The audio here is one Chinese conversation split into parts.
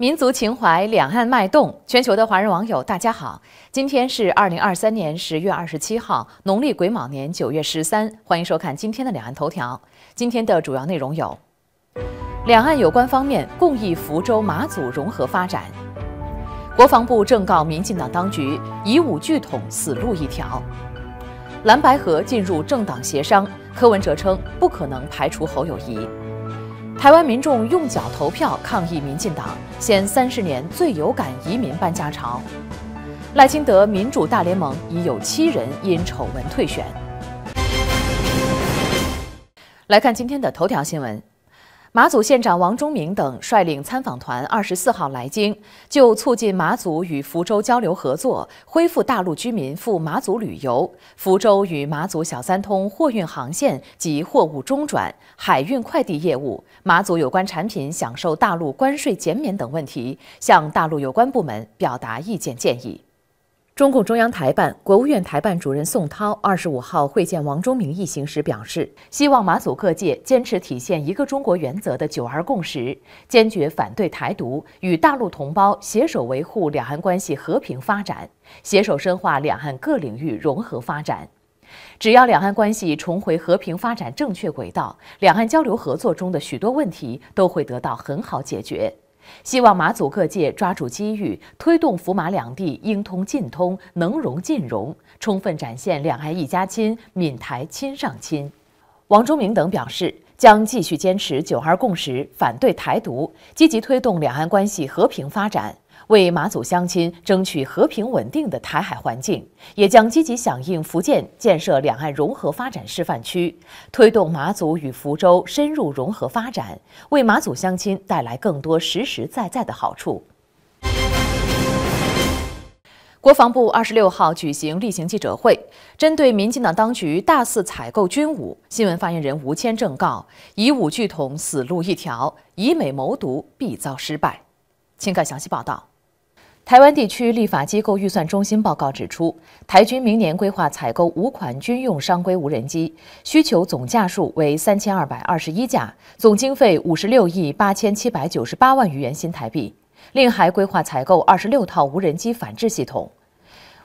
民族情怀，两岸脉动。全球的华人网友，大家好！今天是二零二三年十月二十七号，农历癸卯年九月十三。欢迎收看今天的《两岸头条》。今天的主要内容有：两岸有关方面共议福州马祖融合发展；国防部正告民进党当局以武拒统，死路一条；蓝白河进入政党协商，柯文哲称不可能排除侯友谊。台湾民众用脚投票抗议民进党，现三十年最有感移民搬家潮。赖清德民主大联盟已有七人因丑闻退选。来看今天的头条新闻。马祖县长王忠明等率领参访团二十四号来京，就促进马祖与福州交流合作、恢复大陆居民赴马祖旅游、福州与马祖小三通货运航线及货物中转海运快递业务、马祖有关产品享受大陆关税减免等问题，向大陆有关部门表达意见建议。中共中央台办、国务院台办主任宋涛二十五号会见王忠明一行时表示，希望马祖各界坚持体现一个中国原则的“九二共识”，坚决反对台独，与大陆同胞携手维护两岸关系和平发展，携手深化两岸各领域融合发展。只要两岸关系重回和平发展正确轨道，两岸交流合作中的许多问题都会得到很好解决。希望马祖各界抓住机遇，推动福马两地应通尽通、能融尽融，充分展现两岸一家亲、闽台亲上亲。王忠明等表示，将继续坚持九二共识，反对台独，积极推动两岸关系和平发展。为马祖乡亲争取和平稳定的台海环境，也将积极响应福建建设两岸融合发展示范区，推动马祖与福州深入融合发展，为马祖乡亲带来更多实实在在的好处。国防部二十六号举行例行记者会，针对民进党当局大肆采购军武，新闻发言人吴谦正告：以武拒统死路一条，以美谋独必遭失败。请看详细报道。台湾地区立法机构预算中心报告指出，台军明年规划采购五款军用商规无人机，需求总价数为三千二百二十一架，总经费五十六亿八千七百九十八万余元新台币。另还规划采购二十六套无人机反制系统。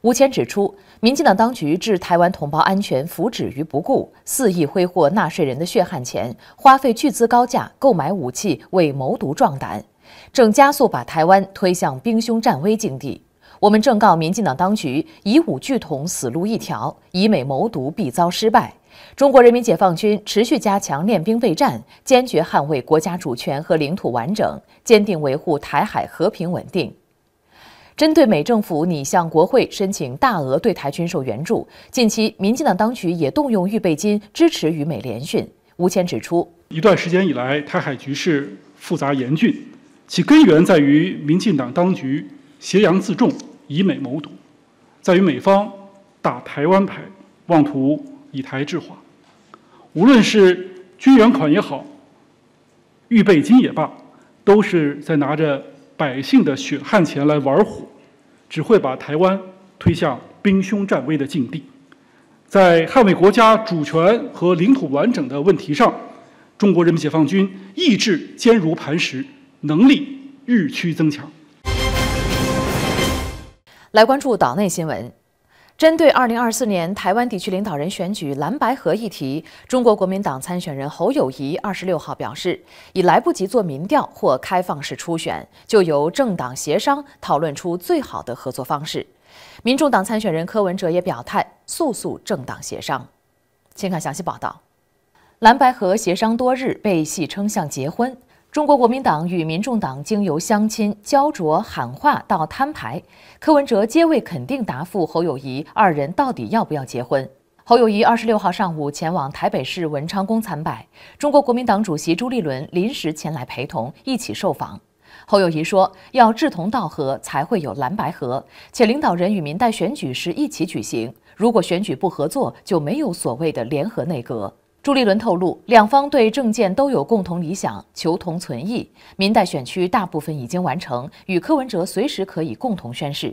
吴谦指出，民进党当局置台湾同胞安全福祉于不顾，肆意挥霍纳税人的血汗钱，花费巨资高价购买武器，为谋独壮胆。正加速把台湾推向兵凶战危境地，我们正告民进党当局，以武拒统死路一条，以美谋独必遭失败。中国人民解放军持续加强练兵备战，坚决捍卫国家主权和领土完整，坚定维护台海和平稳定。针对美政府拟向国会申请大额对台军售援助，近期民进党当局也动用预备金支持与美联训。吴谦指出，一段时间以来，台海局势复杂严峻。其根源在于民进党当局挟洋自重、以美谋独，在于美方打台湾牌，妄图以台制华。无论是军援款也好，预备金也罢，都是在拿着百姓的血汗钱来玩火，只会把台湾推向兵凶战危的境地。在捍卫国家主权和领土完整的问题上，中国人民解放军意志坚如磐石。能力日趋增强。来关注岛内新闻，针对二零二四年台湾地区领导人选举蓝白合议题，中国国民党参选人侯友谊二十六号表示，已来不及做民调或开放式初选，就由政党协商讨论出最好的合作方式。民众党参选人柯文哲也表态，速速政党协商。请看详细报道：蓝白合协商多日，被戏称像结婚。中国国民党与民众党经由相亲、焦灼、喊话到摊牌，柯文哲皆未肯定答复侯友谊二人到底要不要结婚。侯友谊二十六号上午前往台北市文昌宫参拜，中国国民党主席朱立伦临时前来陪同一起受访。侯友谊说：“要志同道合才会有蓝白合，且领导人与民代选举时一起举行，如果选举不合作，就没有所谓的联合内阁。”朱立伦透露，两方对政见都有共同理想，求同存异。民代选区大部分已经完成，与柯文哲随时可以共同宣誓。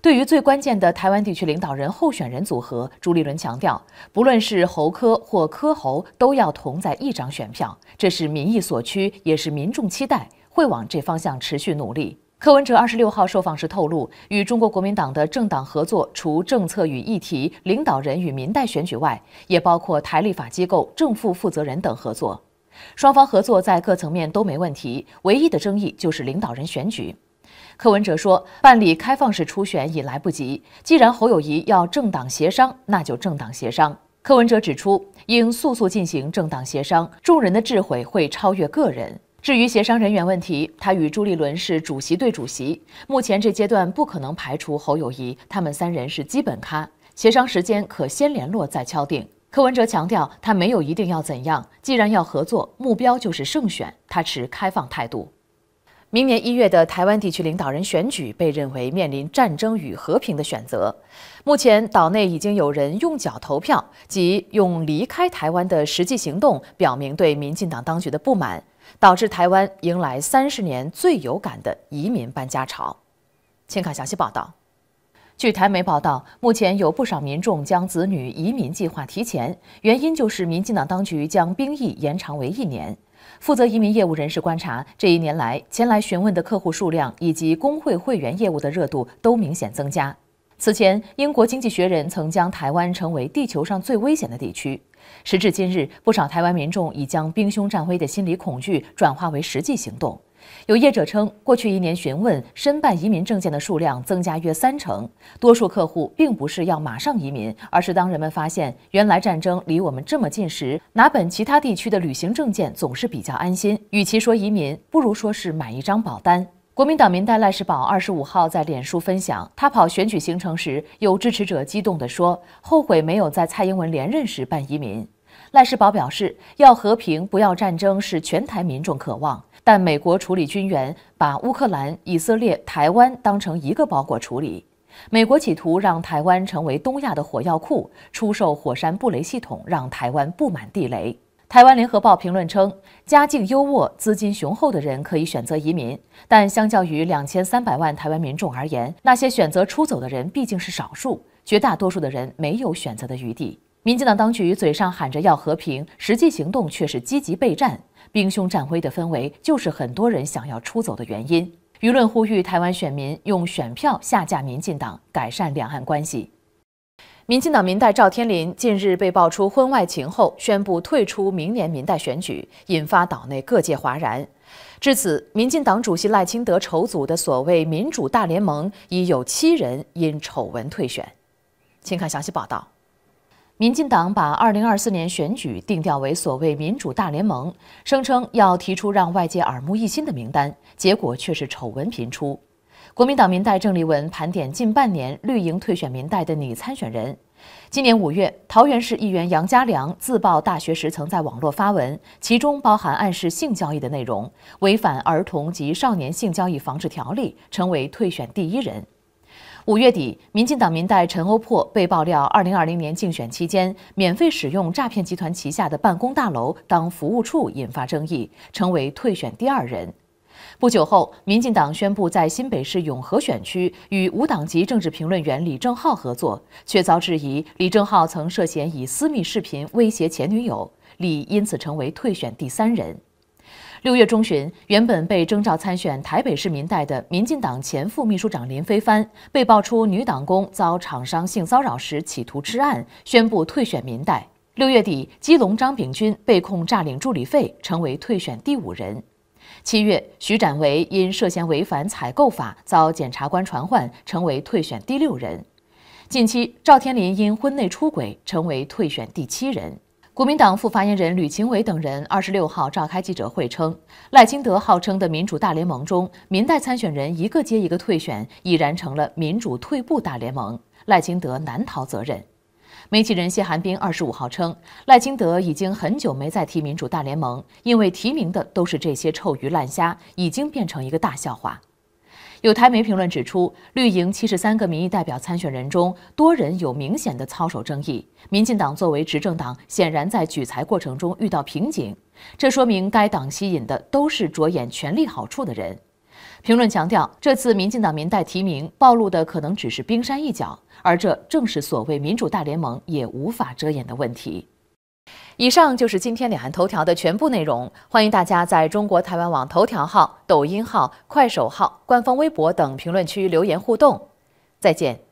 对于最关键的台湾地区领导人候选人组合，朱立伦强调，不论是侯柯或柯侯，都要同在一张选票，这是民意所趋，也是民众期待，会往这方向持续努力。柯文哲二十六号受访时透露，与中国国民党的政党合作，除政策与议题、领导人与民代选举外，也包括台立法机构、政副负责人等合作。双方合作在各层面都没问题，唯一的争议就是领导人选举。柯文哲说，办理开放式初选已来不及，既然侯友谊要政党协商，那就政党协商。柯文哲指出，应速速进行政党协商，众人的智慧会超越个人。至于协商人员问题，他与朱立伦是主席对主席，目前这阶段不可能排除侯友谊，他们三人是基本咖。协商时间可先联络再敲定。柯文哲强调，他没有一定要怎样，既然要合作，目标就是胜选，他持开放态度。明年一月的台湾地区领导人选举被认为面临战争与和平的选择，目前岛内已经有人用脚投票，即用离开台湾的实际行动表明对民进党当局的不满。导致台湾迎来三十年最有感的移民搬家潮，请看详细报道。据台媒报道，目前有不少民众将子女移民计划提前，原因就是民进党当局将兵役延长为一年。负责移民业务人士观察，这一年来前来询问的客户数量以及工会会员业务的热度都明显增加。此前，英国《经济学人》曾将台湾成为地球上最危险的地区。时至今日，不少台湾民众已将兵凶战危的心理恐惧转化为实际行动。有业者称，过去一年询问申办移民证件的数量增加约三成，多数客户并不是要马上移民，而是当人们发现原来战争离我们这么近时，拿本其他地区的旅行证件总是比较安心。与其说移民，不如说是买一张保单。国民党民代赖世宝二十五号在脸书分享，他跑选举行程时，有支持者激动地说：“后悔没有在蔡英文连任时办移民。”赖世宝表示：“要和平，不要战争，是全台民众渴望。但美国处理军援，把乌克兰、以色列、台湾当成一个包裹处理。美国企图让台湾成为东亚的火药库，出售火山布雷系统，让台湾布满地雷。”台湾联合报评论称，家境优渥、资金雄厚的人可以选择移民，但相较于两千三百万台湾民众而言，那些选择出走的人毕竟是少数，绝大多数的人没有选择的余地。民进党当局嘴上喊着要和平，实际行动却是积极备战，兵凶战危的氛围，就是很多人想要出走的原因。舆论呼吁台湾选民用选票下架民进党，改善两岸关系。民进党民代赵天麟近日被爆出婚外情后，宣布退出明年民代选举，引发岛内各界哗然。至此，民进党主席赖清德筹组的所谓“民主大联盟”已有七人因丑闻退选。请看详细报道：民进党把2024年选举定调为所谓“民主大联盟”，声称要提出让外界耳目一新的名单，结果却是丑闻频出。国民党民代郑丽文盘点近半年绿营退选民代的女参选人。今年五月，桃园市议员杨家良自曝大学时曾在网络发文，其中包含暗示性交易的内容，违反《儿童及少年性交易防治条例》，成为退选第一人。五月底，民进党民代陈欧珀被爆料，二零二零年竞选期间免费使用诈骗集团旗下的办公大楼当服务处，引发争议，成为退选第二人。不久后，民进党宣布在新北市永和选区与无党籍政治评论员李正浩合作，却遭质疑。李正浩曾涉嫌以私密视频威胁前女友，李因此成为退选第三人。六月中旬，原本被征召参选台北市民代的民进党前副秘书长林飞帆，被爆出女党工遭厂商性骚扰时企图吃案，宣布退选民代。六月底，基隆张炳军被控诈领助理费，成为退选第五人。七月，徐展维因涉嫌违反采购法遭检察官传唤，成为退选第六人。近期，赵天麟因婚内出轨成为退选第七人。国民党副发言人吕晴伟等人二十六号召开记者会称，赖清德号称的民主大联盟中，民代参选人一个接一个退选，已然成了民主退步大联盟，赖清德难逃责任。媒体人谢寒冰二十五号称，赖清德已经很久没再提民主大联盟，因为提名的都是这些臭鱼烂虾，已经变成一个大笑话。有台媒评论指出，绿营七十三个民意代表参选人中，多人有明显的操守争议，民进党作为执政党，显然在举财过程中遇到瓶颈，这说明该党吸引的都是着眼权力好处的人。评论强调，这次民进党民代提名暴露的可能只是冰山一角，而这正是所谓民主大联盟也无法遮掩的问题。以上就是今天两岸头条的全部内容，欢迎大家在中国台湾网头条号、抖音号、快手号、官方微博等评论区留言互动。再见。